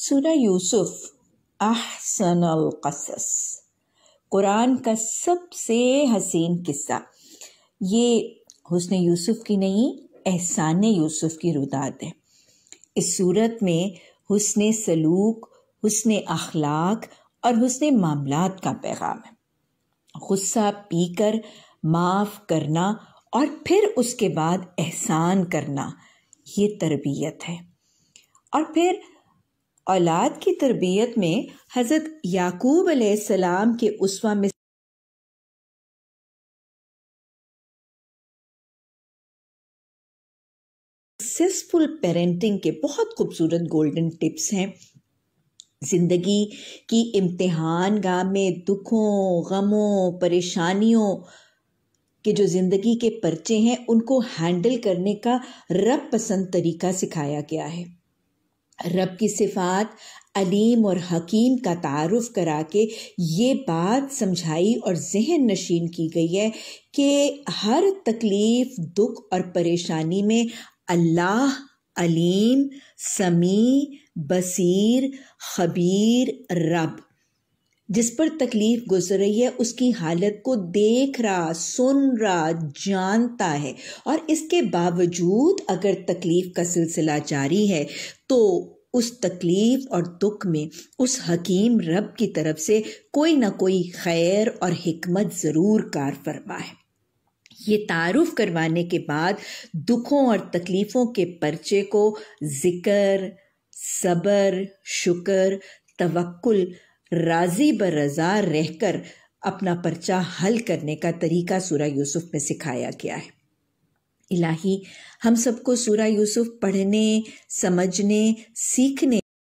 सूरा यूसुफ अहसन कसस कुरान का सबसे हसीन किस्सा ये हुसन यूसुफ की नहीं एहसान यूसुफ की रुदात है इस सूरत में हुसन सलूक हुसन अखलाक और हुसन मामलात का पैगाम है गुस्सा पीकर माफ़ करना और फिर उसके बाद एहसान करना ये तरबियत है और फिर औलाद की तरबियत में हज़रत याकूब अलैहिस्सलाम के उस्वा में सक्सेसफुल पेरेंटिंग के बहुत खूबसूरत गोल्डन टिप्स हैं ज़िंदगी की इम्तिहान गाह में दुखों गमों परेशानियों के जो ज़िंदगी के पर्चे हैं उनको हैंडल करने का रब पसंद तरीका सिखाया गया है रब की सिफात अलीम और हकीम का तारफ़ करा के ये बात समझाई और जहन नशीन की गई है कि हर तकलीफ़ दुख और परेशानी में अल्लाह अलीम समी बसीर खबीर रब जिस पर तकलीफ़ गुजर रही है उसकी हालत को देख रहा सुन रहा जानता है और इसके बावजूद अगर तकलीफ़ का सिलसिला जारी है तो उस तकलीफ़ और दुख में उस हकीम रब की तरफ से कोई ना कोई खैर और हमत ज़रूर कार फरमा है ये तारुफ करवाने के बाद दुखों और तकलीफ़ों के पर्चे को ज़िक्र सब्र शुक्र तवक्ल राजी बरजा रहकर अपना पर्चा हल करने का तरीका सूरा यूसुफ में सिखाया गया है इलाही हम सबको सूरा यूसुफ पढ़ने समझने सीखने